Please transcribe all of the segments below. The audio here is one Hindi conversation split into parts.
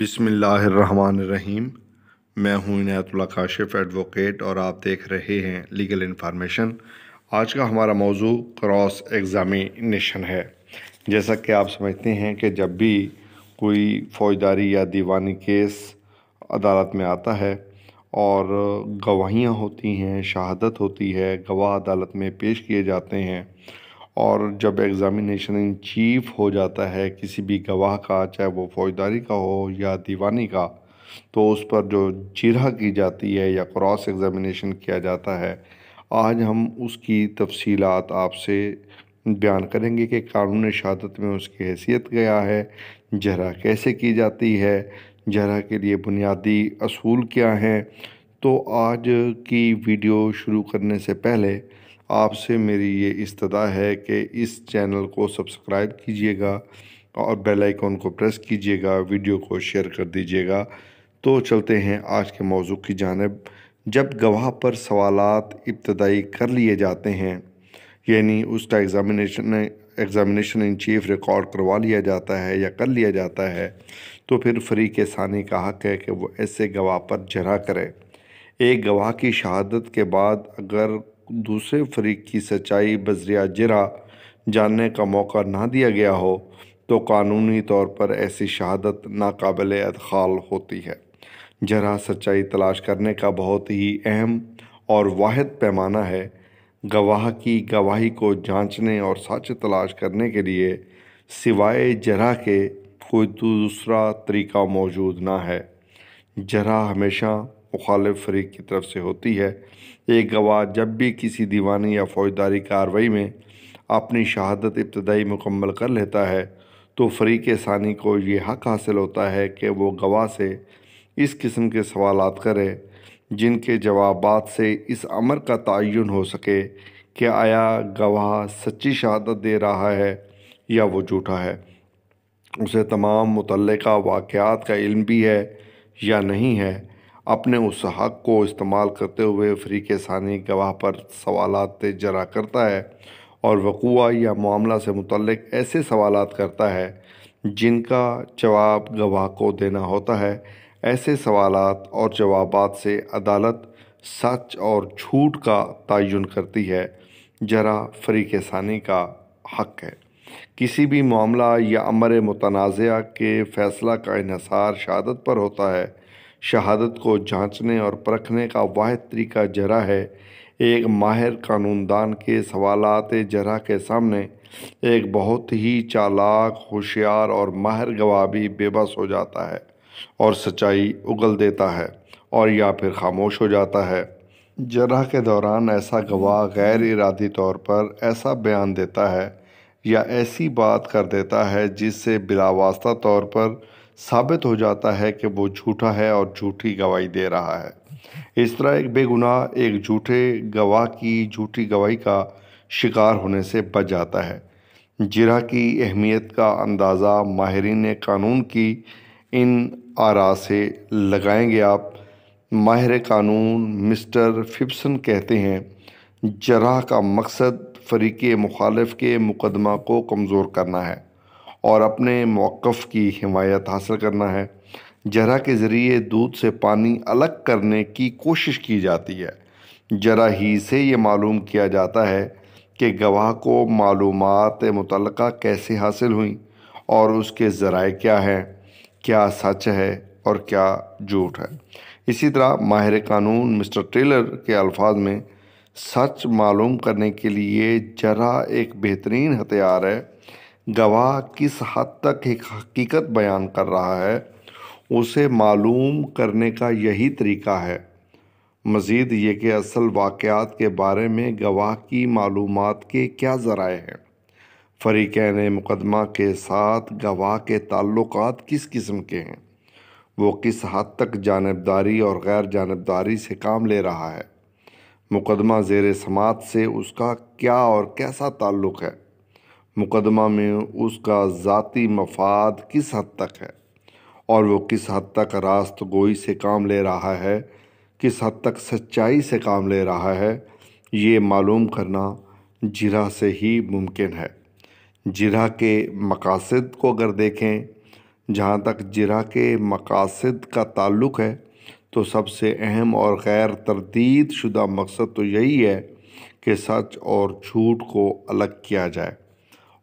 बिसमीम मैं हूं इनायतुल्ला काशिफ एडवोकेट और आप देख रहे हैं लीगल इन्फॉर्मेशन आज का हमारा मौजू क्रॉस एग्ज़ामिनेशन है जैसा कि आप समझते हैं कि जब भी कोई फौजदारी या दीवानी केस अदालत में आता है और गवाहियाँ होती हैं शहादत होती है गवाह अदालत में पेश किए जाते हैं और जब एग्ज़ामिनेशन इन चीफ हो जाता है किसी भी गवाह का चाहे वो फौजदारी का हो या दीवानी का तो उस पर जो चिरा की जाती है या क्रॉस एग्ज़ामिनेशन किया जाता है आज हम उसकी तफसीलात आपसे बयान करेंगे कि कानून शहादत में उसकी हैसियत क्या है जरा कैसे की जाती है जरा के लिए बुनियादी असूल क्या हैं तो आज की वीडियो शुरू करने से पहले आपसे मेरी ये इस्तदा है कि इस चैनल को सब्सक्राइब कीजिएगा और बेल आइकॉन को प्रेस कीजिएगा वीडियो को शेयर कर दीजिएगा तो चलते हैं आज के मौजू की जानब जब गवाह पर सवाल इब्तदाई कर लिए जाते हैं यानी उसका examination examination in chief record करवा लिया जाता है या कर लिया जाता है तो फिर फ्री के सानी का हक़ है कि वो ऐसे गवाह पर जरा करे एक गवाह की शहादत के बाद अगर दूसरे फरीक की सच्चाई बजरिया जरा जानने का मौका ना दिया गया हो तो कानूनी तौर पर ऐसी शहादत नाकबिल अदखाल होती है जरा सच्चाई तलाश करने का बहुत ही अहम और वाद पैमाना है गवाह की गवाही को जांचने और सच तलाश करने के लिए सिवाय जरा के कोई दूसरा तरीका मौजूद ना है जरा हमेशा मुखालफ फरीक की तरफ से होती है एक गवाह जब भी किसी दीवानी या फौजदारी कार्रवाई में अपनी शहादत इब्तदाई मुकम्मल कर लेता है तो फरीक सानी को ये हक़ हासिल होता है कि वो गवाह से इस किस्म के सवाल करे जिनके जवाब से इस अमर का तयन हो सके कि आया गवाह सच्ची शहादत दे रहा है या वो झूठा है उसे तमाम मुतल वाक़ात का इल्म भी है या नहीं है अपने उस हक को इस्तेमाल करते हुए फ्री के सानी गवाह पर सवाल जरा करता है और वकूआ या मामला से मुतल ऐसे सवाल करता है जिनका जवाब गवाह को देना होता है ऐसे सवाल और जवाब से अदालत सच और झूठ का तयन करती है जरा फ्री के सानी का हक है किसी भी मामला या अमर मुतनाज़ के फ़ैसला का इसार शहादत पर होता है शहादत को जांचने और परखने का वाद तरीका जरा है एक माहिर कानूनदान के सवाल जरा के सामने एक बहुत ही चालाक होशियार और माहिर गवाह भी बेबस हो जाता है और सच्चाई उगल देता है और या फिर खामोश हो जाता है जरा के दौरान ऐसा गवाह गैर इरादी तौर पर ऐसा बयान देता है या ऐसी बात कर देता है जिससे बिलावास्ता तौर पर साबित हो जाता है कि वो झूठा है और झूठी गवाही दे रहा है इस तरह एक बेगुनाह एक झूठे गवाह की झूठी गवाही का शिकार होने से बच जाता है जिरा की अहमियत का अंदाज़ा माहरीन कानून की इन आरा से लगाएंगे आप माहिर कानून मिस्टर फिप्सन कहते हैं जराह का मकसद फरीक मुखालफ के मुकदमा को कमज़ोर करना है और अपने मौक़ की हिमायत हासिल करना है जरा के ज़रिए दूध से पानी अलग करने की कोशिश की जाती है जरा ही से ये मालूम किया जाता है कि गवाह को मालूम मुतल कैसे हासिल हुई और उसके ज़रा क्या हैं क्या सच है और क्या झूठ है इसी तरह माहिर कानून मिस्टर टेलर के अल्फाज में सच मालूम करने के लिए जरा एक बेहतरीन हथियार है गवाह किस हद तक एक हकीकत बयान कर रहा है उसे मालूम करने का यही तरीका है मज़ीद ये कि असल वाक़ात के बारे में गवाह की मालूम के क्या ज़राए हैं फरीकन मुकदमा के साथ गवाह के ताल्लुक किस किस्म के हैं वो किस हद तक जानबदारी और गैर जानबदारी से काम ले रहा है मुकदमा जेर समात से उसका क्या और कैसा ताल्लुक़ है मुकदमा में उसका ज़ाती मफाद किस हद तक है और वो किस हद तक रास्त गोई से काम ले रहा है किस हद तक सच्चाई से काम ले रहा है ये मालूम करना जिरा से ही मुमकिन है जिरा के मकासद को अगर देखें जहाँ तक जिरा के मकासद का ताल्लुक़ है तो सबसे अहम और गैर तरदीद शुदा मकसद तो यही है कि सच और झूठ को अलग किया जाए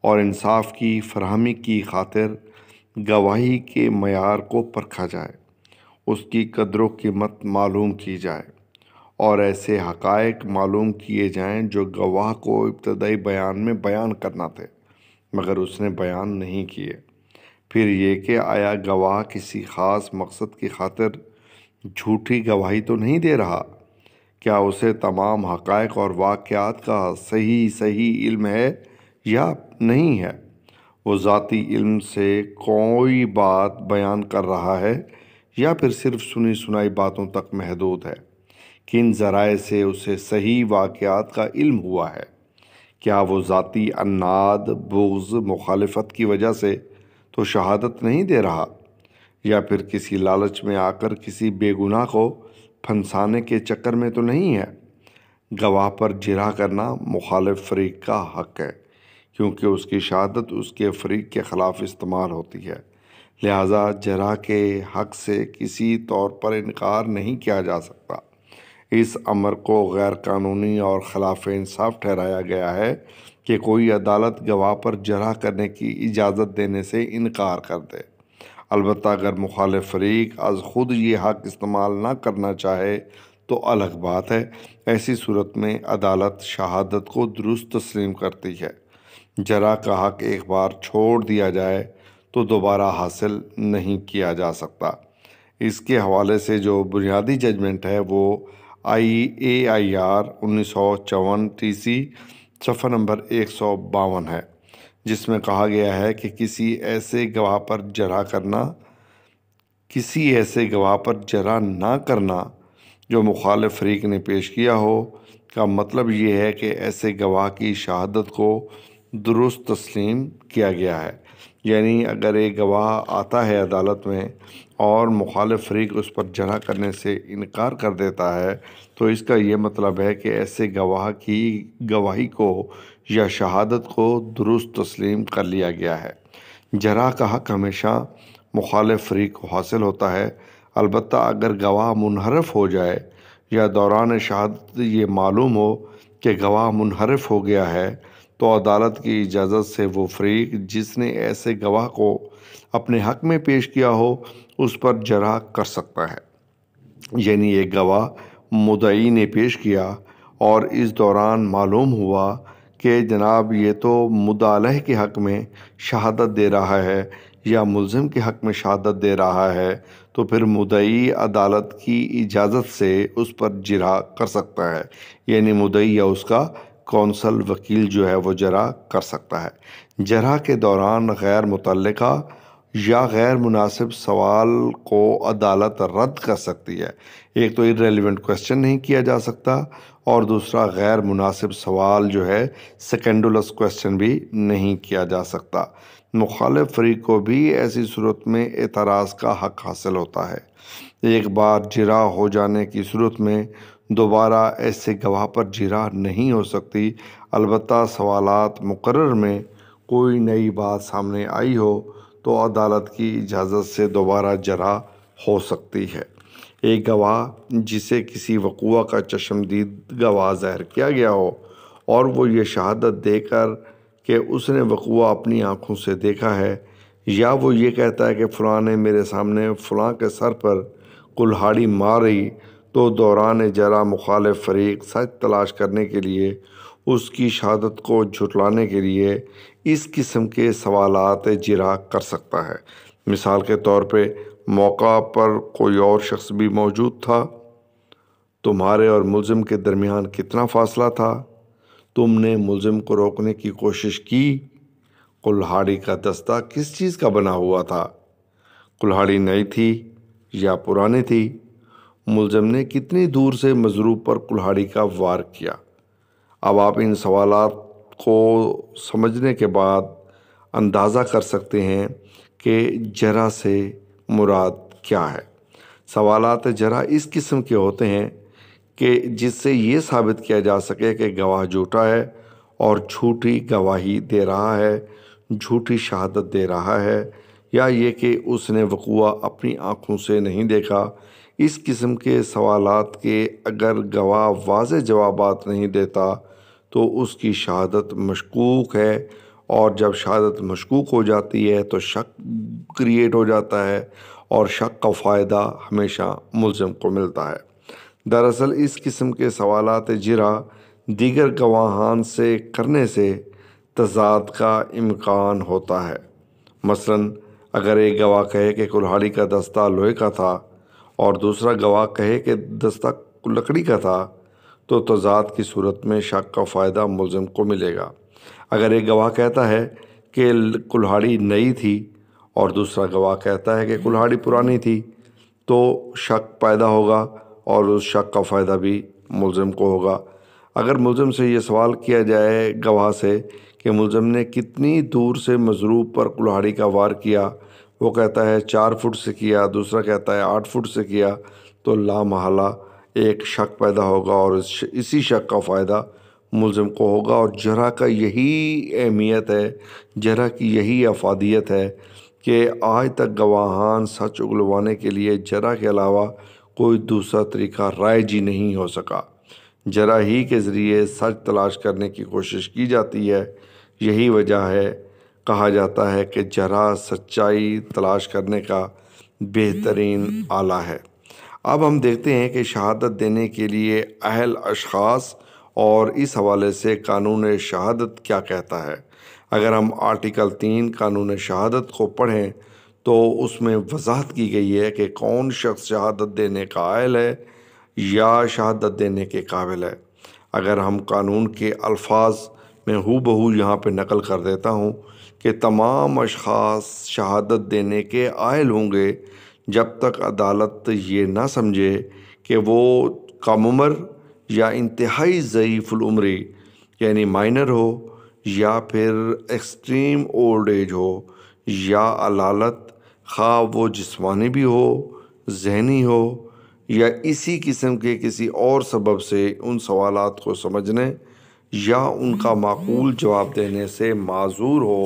और इंसाफ की फरहमी की खातिर गवाही के मैार को परखा जाए उसकी कदर कीमत मालूम की जाए और ऐसे हकायक मालूम किए जाएं जो गवाह को इब्तदाई बयान में बयान करना थे मगर उसने बयान नहीं किए फिर ये कि आया गवाह किसी ख़ास मकसद की खातिर झूठी गवाही तो नहीं दे रहा क्या उसे तमाम हकायक और वाक़ात का सही सही इल्म है या नहीं है वो ज़ाती इल्म से कोई बात बयान कर रहा है या फिर सिर्फ सुनी सुनाई बातों तक महदूद है किन ज़राए से उसे सही वाक़ात का इल्म हुआ है क्या वो ज़ाती अन्नाद बुग्ज़ मुखालफत की वजह से तो शहादत नहीं दे रहा या फिर किसी लालच में आकर किसी बेगुनाह को फंसाने के चक्कर में तो नहीं है गवाह पर जिरा करना मुखालिफ फरीक का हक है क्योंकि उसकी शहादत उसके फरीक के ख़िलाफ़ इस्तेमाल होती है लिहाजा जरा के हक से किसी तौर पर इनकार नहीं किया जा सकता इस अमर को गैर कानूनी और ख़िलाफ़ इंसाफ ठहराया गया है कि कोई अदालत गवाह पर जरा करने की इजाज़त देने से इनकार कर दे अलबत् अगर मुखाल फरीक आज ख़ुद ये हक इस्तेमाल ना करना चाहे तो अलग बात है ऐसी सूरत में अदालत शहादत को दुरुस्त तस्लीम करती है जरा का हक एक बार छोड़ दिया जाए तो दोबारा हासिल नहीं किया जा सकता इसके हवाले से जो बुनियादी जजमेंट है वो आई ए आई आर उन्नीस सौ चौवन टी सी सफ़र नंबर एक सौ बावन है जिसमें कहा गया है कि किसी ऐसे गवाह पर जरा करना किसी ऐसे गवाह पर जरा ना करना जो मुखाल फरीक ने पेश किया हो का मतलब ये है कि ऐसे गवाह की शहादत को दुरुस्त तस्लीम किया गया है यानी अगर एक गवाह आता है अदालत में और मुखालफ फरीक उस पर जना करने से इनकार कर देता है तो इसका यह मतलब है कि ऐसे गवाह की गवाही को या शहादत को दुरुस्त तस्लीम कर लिया गया है जरा का हक हमेशा मुखालफ फरीक को हासिल होता है अलबत् अगर गवाह मुनहरफ हो जाए या दौरान शहादत ये मालूम हो कि गवाह मुनहरफ हो गया है तो अदालत की इजाज़त से वो फरीक जिसने ऐसे गवाह को अपने हक़ में पेश किया हो उस पर जरा कर सकता है यानी एक गवाह मुदई ने पेश किया और इस दौरान मालूम हुआ कि जनाब ये तो मुदालह के हक़ में शहादत दे रहा है या मुलम के हक़ में शहादत दे रहा है तो फिर मुदई अदालत की इजाज़त से उस पर जरा कर सकता है यानी मुदई या उसका कौंसल वकील जो है वो जरा कर सकता है जरा के दौरान गैर मुतल या गैर मुनासिब सवाल को अदालत रद्द कर सकती है एक तो इरेलीवेंट क्वेश्चन नहीं किया जा सकता और दूसरा गैर मुनासिब सवाल जो है सेकेंडुलस क्वेश्चन भी नहीं किया जा सकता मुखालफ फरीक को भी ऐसी सूरत में एतराज़ का हक हासिल होता है एक बार जरा हो जाने की सूरत में दोबारा ऐसे गवाह पर जिरा नहीं हो सकती अलबत् सवाल मुकर में कोई नई बात सामने आई हो तो अदालत की इजाज़त से दोबारा जरा हो सकती है एक गवाह जिसे किसी वकूआ का चश्मदीद गवाह ज़ाहिर किया गया हो और वो ये शहादत देकर कि उसने वकूआ अपनी आँखों से देखा है या वो ये कहता है कि फ़लाँ ने मेरे सामने फ़लाँ के सर पर कुल्हाड़ी मारी तो दौरान जरा मुखालिफ फरीक सच तलाश करने के लिए उसकी शहादत को झुटलाने के लिए इस किस्म के सवालत जरा कर सकता है मिसाल के तौर पर मौका पर कोई और शख्स भी मौजूद था तुम्हारे और मुलम के दरमियान कितना फासला था तुमने मुलम को रोकने की कोशिश की कुल्हाड़ी का दस्ता किस चीज़ का बना हुआ था कुल्हाड़ी नई थी या पुरानी थी मुलजम ने कितनी दूर से मजरूब पर कुल्हाड़ी का वार किया अब आप इन सवाल को समझने के बाद अंदाज़ा कर सकते हैं कि जरा से मुराद क्या है सवालत जरा इस किस्म के होते हैं कि जिससे ये साबित किया जा सके कि गवाह झूठा है और झूठी गवाही दे रहा है झूठी शहादत दे रहा है या ये कि उसने वकूआ अपनी आँखों से नहीं देखा इस किस्म के सवाल के अगर गवाह वाज जवाब नहीं देता तो उसकी शहादत मशकूक है और जब शहादत मशकूक हो जाती है तो शक क्रिएट हो जाता है और शक का फ़ायदा हमेशा मुलम को मिलता है दरअसल इस किस्म के सवालत जरा दीगर गवाहान से करने से तजाद का इम्कान होता है मसलन अगर एक गवाह कहे कि कुल्हाड़ी का दस्ता लोहे का था और दूसरा गवाह कहे कि दस्ता लकड़ी का था तो तजाद तो की सूरत में शक का फ़ायदा मुलम को मिलेगा अगर एक गवाह कहता है कि कुल्हाड़ी नई थी और दूसरा गवाह कहता है कि कुल्हाड़ी पुरानी थी तो शक पैदा होगा और उस शक का फ़ायदा भी मुलम को होगा अगर मुलम से ये सवाल किया जाए गवाह से कि मुलम ने कितनी दूर से मजरूब पर कुल्हाड़ी का वार किया वो कहता है चार फुट से किया दूसरा कहता है आठ फुट से किया तो ला महला एक शक पैदा होगा और इसी शक का फ़ायदा मुलम को होगा और जरा का यही अहमियत है जरा की यही अफादियत है कि आज तक गवाहान सच उगलवाने के लिए जरा के अलावा कोई दूसरा तरीका रायजी नहीं हो सका जरा ही के ज़रिए सच तलाश करने की कोशिश की जाती है यही वजह है कहा जाता है कि जरा सच्चाई तलाश करने का बेहतरीन आला है अब हम देखते हैं कि शहादत देने के लिए अहल अशास और इस हवाले से कानून शहादत क्या कहता है अगर हम आर्टिकल तीन कानून शहादत को पढ़ें तो उसमें वजाहत की गई है कि कौन शख्स शहादत देने का आयल है या शहादत देने के काबिल है अगर हम कानून के अल्फाज में हु बहू यहाँ पर नकल कर देता हूँ के तमाम अशास शहादत देने के आयल होंगे जब तक अदालत ये ना समझे कि वो कम उम्र या इंतहाई ज़यीफ़ुलमरी यानी माइनर हो या फिर एक्सट्रीम ओल्ड एज हो या अलालत खा वो जिस्मानी भी हो जहनी हो या इसी किस्म के किसी और सबब से उन सवाल को समझने या उनका माकूल जवाब देने से माजूर हो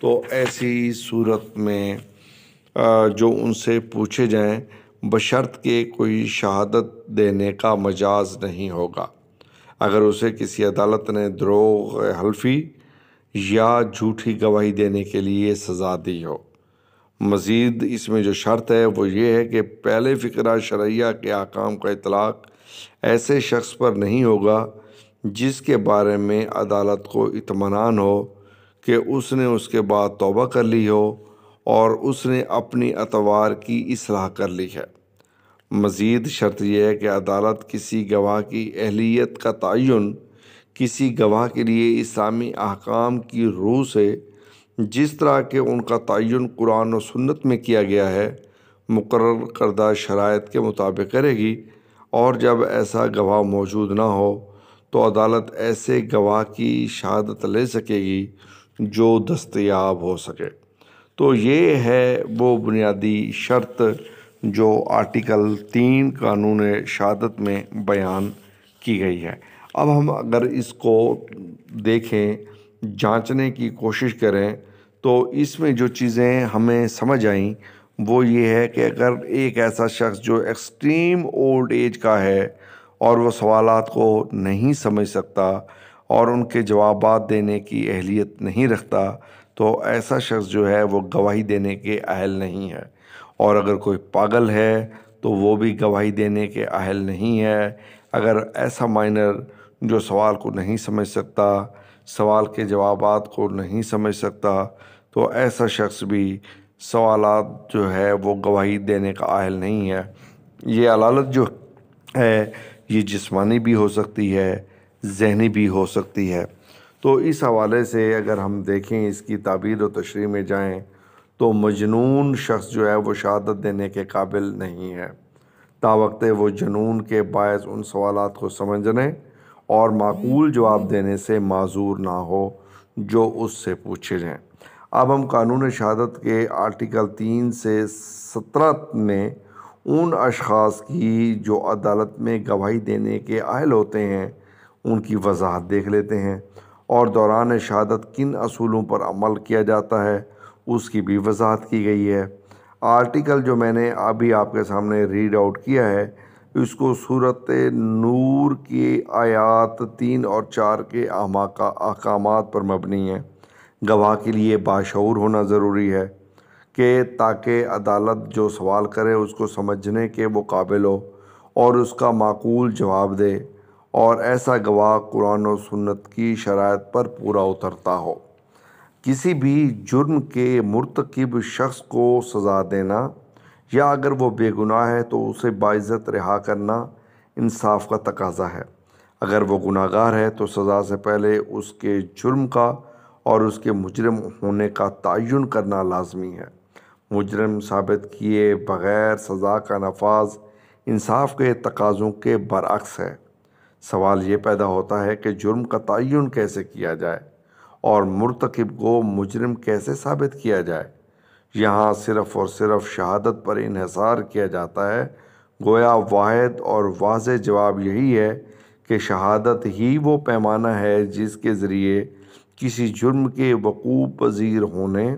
तो ऐसी सूरत में जो उनसे पूछे जाएं बशर्त के कोई शहादत देने का मजाज नहीं होगा अगर उसे किसी अदालत ने द्रोग हल्फी या झूठी गवाही देने के लिए सज़ा दी हो मज़ीद इसमें जो शर्त है वो ये है कि पहले फ़िक्रा शरैया के आकाम का इतलाक़ ऐसे शख्स पर नहीं होगा जिसके बारे में अदालत को इतमान हो कि उसने उसके बाद तोबा कर ली हो और उसने अपनी अतवार की असलाह कर ली है मज़ीद शर्त यह है कि अदालत किसी गवाह की अहलियत का तयन किसी गवाह के लिए इस्लामी अहकाम की रूह से जिस तरह के उनका तयन कुरान और सुन्नत में किया गया है मुकर करदा शरात के मुताबिक करेगी और जब ऐसा गवाह मौजूद ना हो तो अदालत ऐसे गवाह की शहादत ले सकेगी जो दस्तयाब हो सके तो ये है वो बुनियादी शर्त जो आर्टिकल तीन कानून शहादत में बयान की गई है अब हम अगर इसको देखें जांचने की कोशिश करें तो इसमें जो चीज़ें हमें समझ आईं वो ये है कि अगर एक ऐसा शख्स जो एक्सट्रीम ओल्ड एज का है और वो सवालात को नहीं समझ सकता और उनके जवाब देने की अहलियत नहीं रखता तो ऐसा शख्स जो है वो गवाही देने के अहल नहीं है और अगर कोई पागल है तो वो भी गवाही देने के अहल नहीं है अगर ऐसा माइनर जो सवाल को नहीं समझ सकता सवाल के जवाब को नहीं समझ सकता तो ऐसा शख्स भी सवाल जो है वो गवाही देने का अहल नहीं है ये अलालत जो है ये जिस्मानी भी हो सकती है जहनी भी हो सकती है तो इस हवाले से अगर हम देखें इसकी ताबीर व तशरी में जाएँ तो मजनून शख्स जो है वो शहादत देने के काबिल नहीं है तावक्त वो जनून के बायस उन सवाल को समझने और माकूल जवाब देने से माजूर ना हो जो उससे पूछे जाएँ अब हम कानून शहादत के आर्टिकल तीन से सत्रह में उन अशास की जो अदालत में गवाही देने के अहल होते हैं उनकी वजाहत देख लेते हैं और दौरान शहादत किन असूलों पर अमल किया जाता है उसकी भी वजाहत की गई है आर्टिकल जो मैंने अभी आपके सामने रीड आउट किया है इसको सूरत नूर के आयात तीन और चार के अहकाम पर मबनी है गवाह के लिए बाशूर होना ज़रूरी है कि ताकि अदालत जो सवाल करे उसको समझने के वो काबिल हो और उसका माकूल जवाब दे और ऐसा गवाह कुरान और सुन्नत की शरात पर पूरा उतरता हो किसी भी जुर्म के मुर्तकब शख्स को सज़ा देना या अगर वो बेगुनाह है तो उसे बाइज़त रिहा करना इंसाफ का तकाजा है अगर वो गुनागार है तो सज़ा से पहले उसके जुर्म का और उसके मुजरम होने का तयन करना लाजमी है मुजरम साबित किए बग़ैर सज़ा का नफाज इंसाफ के तकाज़ों के बरक्स है सवाल ये पैदा होता है कि जुर्म का तयन कैसे किया जाए और मरतकब को मुजरम कैसे साबित किया जाए यहाँ सिर्फ़ और सिर्फ शहादत पर इहसार किया जाता है गोया वाद और वाज जवाब यही है कि शहादत ही वो पैमाना है जिसके ज़रिए किसी जुर्म के वकूफ़ पजीर होने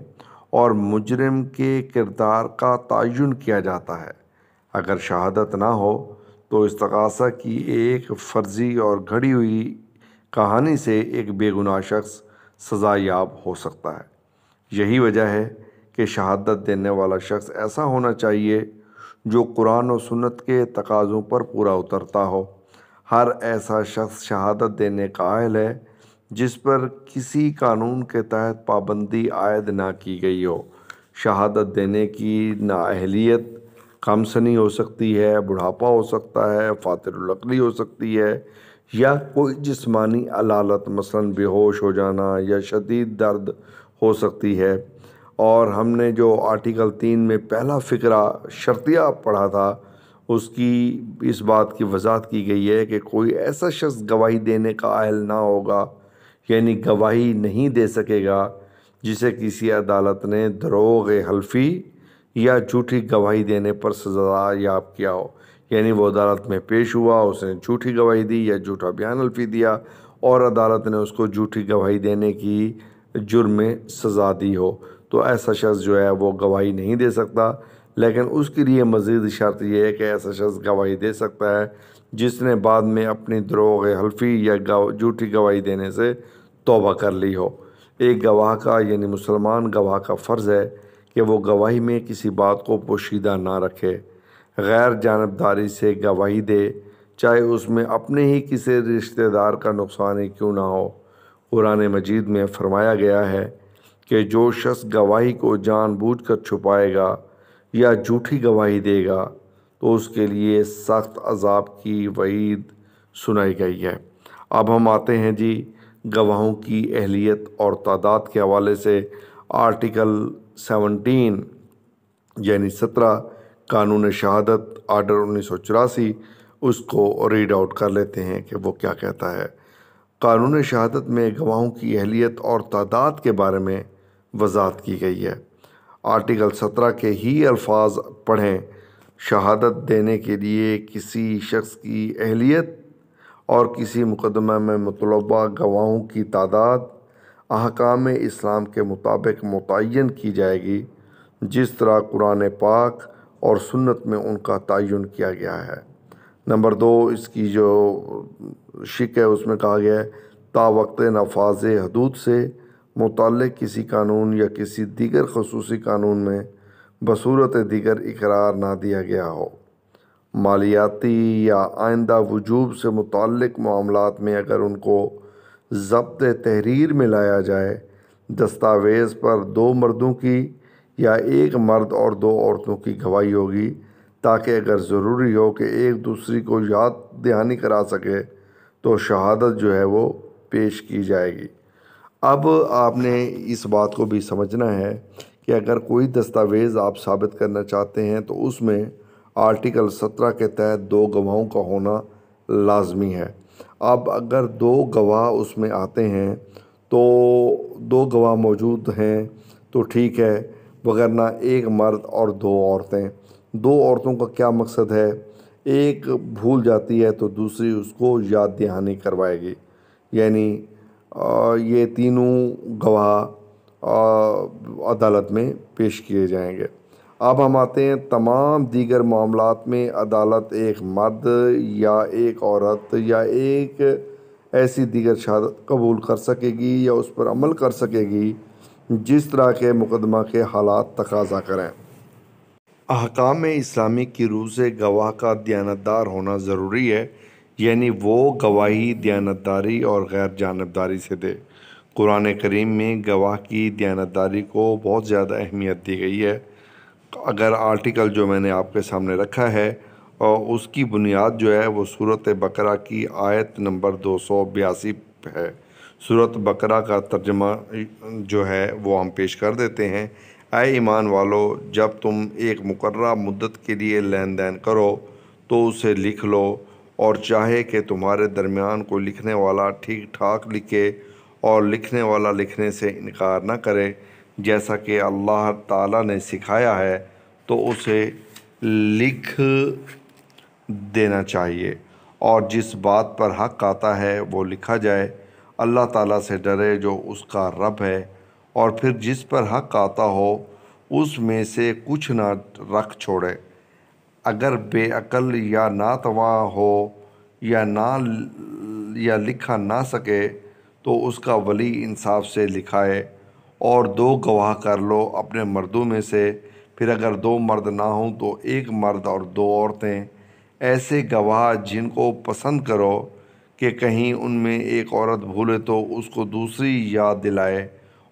और मुजरम के किरदार का तयन किया जाता है अगर शहादत ना हो तो इस तकासा की एक फर्जी और घड़ी हुई कहानी से एक बेगुनाह शख्स सज़ा याब हो सकता है यही वजह है कि शहादत देने वाला शख्स ऐसा होना चाहिए जो कुरान और सुन्नत के तकाज़ों पर पूरा उतरता हो हर ऐसा शख्स शहादत देने का अहल है जिस पर किसी कानून के तहत पाबंदी आयद ना की गई हो शहादत देने की नाअहलियत खामसनी हो सकती है बुढ़ापा हो सकता है लकड़ी हो सकती है या कोई जिस्मानी अलालत मसलन बेहोश हो जाना या शदीद दर्द हो सकती है और हमने जो आर्टिकल तीन में पहला फ़िक्रा शर्तिया पढ़ा था उसकी इस बात की वजाहत की गई है कि कोई ऐसा शख्स गवाही देने का अहल ना होगा यानी गवाही नहीं दे सकेगा जिसे किसी अदालत ने दरोग हल्फी या झूठी गवाही देने पर सजा याब किया हो यानी वो अदालत में पेश हुआ उसने झूठी गवाही दी या झूठा बयान अल्फी दिया और अदालत ने उसको झूठी गवाही देने की जुर्म में सज़ा दी हो तो ऐसा शख्स जो है वो गवाही नहीं दे सकता लेकिन उसके लिए मज़ीद शर्त यह है कि ऐसा शख्स गवाही दे सकता है जिसने बाद में अपनी दरोग हल्फी या झूठी गवाही देने से तोबा कर ली हो एक गवाह का यानी मुसलमान गवाह का फ़र्ज़ है कि वो गवाही में किसी बात को पोशीदा ना रखे गैर जानबदारी से गवाही दे चाहे उसमें अपने ही किसी रिश्तेदार का नुकसान ही क्यों ना हो कुरान मजीद में फरमाया गया है कि जो शख्स गवाही को जानबूझकर छुपाएगा या झूठी गवाही देगा तो उसके लिए सख्त अजाब की वहीद सुनाई गई है अब हम आते हैं जी गवाहों की अहलियत और तादाद के हवाले से आर्टिकल सेवनटीन यानी सत्रह कानून शहादत आर्डर उन्नीस सौ चौरासी उसको रीड आउट कर लेते हैं कि वो क्या कहता है कानून शहादत में गवाहों की अहलियत और तादाद के बारे में वजाहत की गई है आर्टिकल सत्रह के ही अल्फाज पढ़ें शहादत देने के लिए किसी शख्स की अहलियत और किसी मुकदमे में मुतलबा गवाहों की तादाद अहकाम इस्लाम के मुताबिक मुतन की जाएगी जिस तरह कुरान पाक और सुन्नत में उनका तयन किया गया है नंबर दो इसकी जो शिक है उसमें कहा गया है ता वक्त नफाज हदूद से मुतल किसी कानून या किसी दीगर खसूस कानून में बसूरत दीगर इकरार ना दिया गया हो मालियाती या आइंदा वजूब से मुतक मामलों में अगर उनको ज़ब्त तहरीर में लाया जाए दस्तावेज़ पर दो मर्दों की या एक मर्द और दो औरतों की गवाही होगी ताकि अगर ज़रूरी हो कि एक दूसरे को याद दहानी करा सके तो शहादत जो है वो पेश की जाएगी अब आपने इस बात को भी समझना है कि अगर कोई दस्तावेज़ आप साबित करना चाहते हैं तो उसमें आर्टिकल सत्रह के तहत दो गवाहों का होना लाजमी है अब अगर दो गवाह उसमें आते हैं तो दो गवाह मौजूद हैं तो ठीक है वगरना एक मर्द और दो औरतें दो औरतों का क्या मकसद है एक भूल जाती है तो दूसरी उसको याद दहानी करवाएगी यानी ये तीनों गवाह अदालत में पेश किए जाएंगे अब हम आते हैं तमाम दीगर मामला में अदालत एक मर्द या एक औरत या एक ऐसी दीगर शहादत कबूल कर सकेगी या उस पर अमल कर सकेगी जिस तरह के मुकदमा के हालात तकाजा करें अहकाम इस्लामी की रूह से गवाह का दयानतदार होना ज़रूरी है यानी वो गवाही दयानतदारी और गैर जानबदारी से दे कुरान करीम में गवाह की दयानतदारी को बहुत ज़्यादा अहमियत दी गई है अगर आर्टिकल जो मैंने आपके सामने रखा है और उसकी बुनियाद जो है वो सूरत बकरा की आयत नंबर दो सौ बयासी है सूरत बकरा का तर्जमा जो है वो हम पेश कर देते हैं आए ईमान वालो जब तुम एक मुकर मुद्दत के लिए लेन देन करो तो उसे लिख लो और चाहे कि तुम्हारे दरमियान को लिखने वाला ठीक ठाक लिखे और लिखने वाला लिखने से इनकार ना करे जैसा कि अल्लाह ताला ने सिखाया है तो उसे लिख देना चाहिए और जिस बात पर हक आता है वो लिखा जाए अल्लाह ताला से डरे जो उसका रब है और फिर जिस पर हक आता हो उसमें से कुछ ना रख छोड़े अगर बेअकल या नातवा हो या ना या लिखा ना सके तो उसका वली इंसाफ से लिखाए और दो गवाह कर लो अपने मर्दों में से फिर अगर दो मर्द ना हों तो एक मर्द और दो औरतें ऐसे गवाह जिनको पसंद करो कि कहीं उनमें एक औरत भूले तो उसको दूसरी याद दिलाए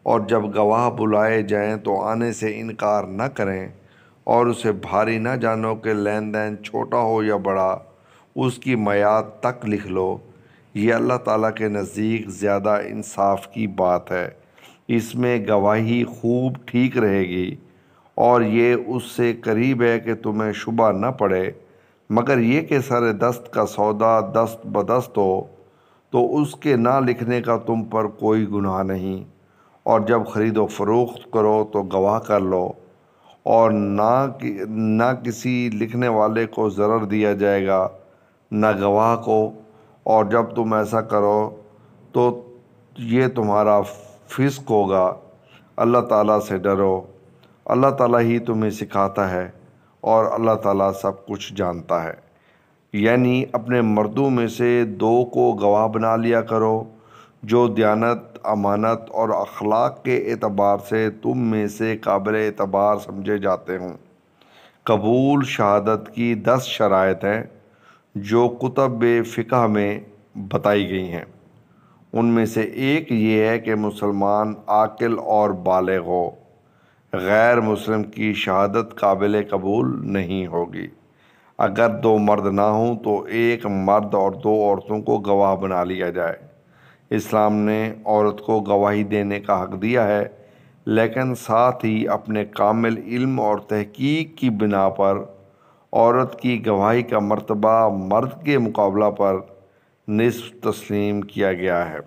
और जब गवाह बुलाए जाएं तो आने से इनकार न करें और उसे भारी न जानो कि लेन देन छोटा हो या बड़ा उसकी मैयाद तक लिख लो ये अल्लाह ताला के नज़दीक ज़्यादा इंसाफ की बात है इसमें गवाही खूब ठीक रहेगी और ये उससे करीब है कि तुम्हें शुबा न पड़े मगर ये कि सर दस्त का सौदा दस्त बदस्त हो तो उसके ना लिखने का तुम पर कोई गुनाह नहीं और जब ख़रीदो फरोख्त करो तो गवाह कर लो और ना कि ना किसी लिखने वाले को ज़र दिया जाएगा ना गवाह को और जब तुम ऐसा करो तो ये तुम्हारा फिस्क होगा अल्लाह ताला से डरो अल्लाह ताला ही तुम्हें सिखाता है और अल्लाह ताला सब कुछ जानता है यानी अपने मर्दों में से दो को गवाह बना लिया करो जो दयानत अमानत और अखलाक के एतबार से तुम में से काबिल एतबार समझे जाते हों कबूल शहादत की दस शरात हैं जो कुतब फ़िका में बताई गई हैं उनमें से एक ये है कि मुसलमान आकिल और बालग हो गैर मुस्लिम की शहादत काबिल कबूल नहीं होगी अगर दो मर्द ना हों तो एक मर्द और दो औरतों को गवाह बना लिया जाए इस्लाम ने औरत को गवाही देने का हक दिया है लेकिन साथ ही अपने कामिल इल्म और तहकीक की बिना पर औरत की गवाही का मर्तबा मर्द के मुकाबला पर नस्फ तस्लीम किया गया है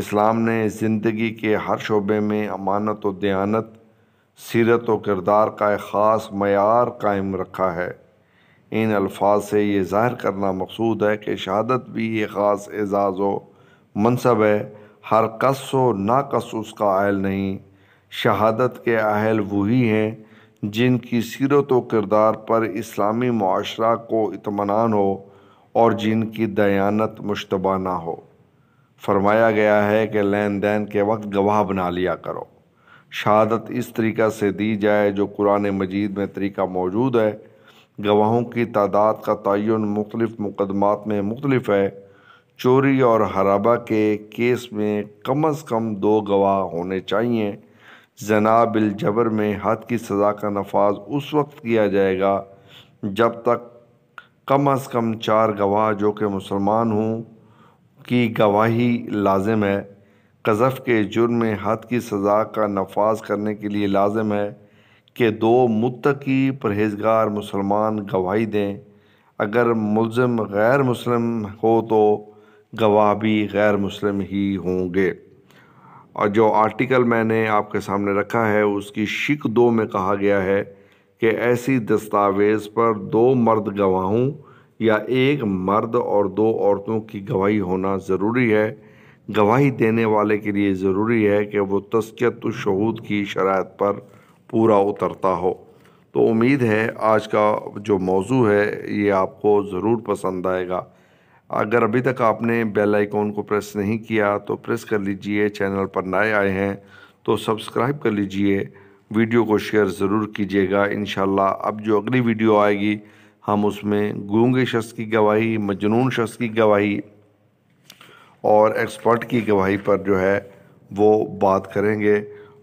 इस्लाम ने ज़िंदगी के हर शोबे में अमानत और दयानत सीरत व किरदार का एक ख़ास मैार कायम रखा है इन अल्फाज से ये ज़ाहिर करना मकसूद है कि शहादत भी ये ख़ास एजाज़ व मनसब है हर कस व नाकस उसका अहल नहीं शहादत के अहल वही हैं जिनकी सीरत व किरदार पर इस्लामी माशरा को इतमान हो और जिनकी दयानत मुशतबा ना हो फरमाया गया है कि लेन देन के वक्त गवाह बना लिया करो शहादत इस तरीक़ा से दी जाए जो कुरान मजीद में तरीक़ा मौजूद है गवाहों की तादाद का तयन मुख्तफ मुकदमात में मुख्तलिफ है चोरी और हराबा के केस में कम अज़ कम दो गवाह होने चाहिए जना बिलजबर में हद की सज़ा का नफाज उस वक्त किया जाएगा जब तक कम अज़ कम चार गवाह जो कि मुसलमान हों की गवाही लाजिम है कज़फ़ के जुर्म में हद की सज़ा का नफाज करने के लिए लाजम है कि दो मुतकी परहेजगार मुसलमान गवाही दें अगर मुलम गैर मुस्लिम हो तो गवाह भी गैर मुस्लिम ही होंगे और जो आर्टिकल मैंने आपके सामने रखा है उसकी शिक दो में कहा गया है कि ऐसी दस्तावेज़ पर दो मर्द गवाहों या एक मर्द और दो औरतों की गवाही होना ज़रूरी है गवाही देने वाले के लिए ज़रूरी है कि वो तस्कियत शहूद की शरात पर पूरा उतरता हो तो उम्मीद है आज का जो मौजू है ये आपको ज़रूर पसंद आएगा अगर अभी तक आपने बेल आइकॉन को प्रेस नहीं किया तो प्रेस कर लीजिए चैनल पर नए आए हैं तो सब्सक्राइब कर लीजिए वीडियो को शेयर ज़रूर कीजिएगा इन अब जो अगली वीडियो आएगी हम उसमें गूंगे शख्स की गवाही मजनून शख्स की गवाही और एक्सपर्ट की गवाही पर जो है वो बात करेंगे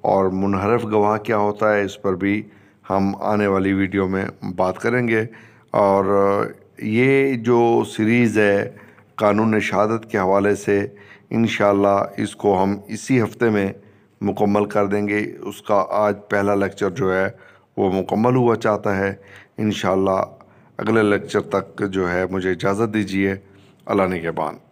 और मुनहरफ गवाह क्या होता है इस पर भी हम आने वाली वीडियो में बात करेंगे और ये जो सीरीज़ है कानून शहादत के हवाले से इन इसको हम इसी हफ्ते में मुकम्मल कर देंगे उसका आज पहला लेक्चर जो है वो मुकम्मल हुआ चाहता है इन अगले लेक्चर तक जो है मुझे इजाज़त दीजिए अल्लाह ने के बाद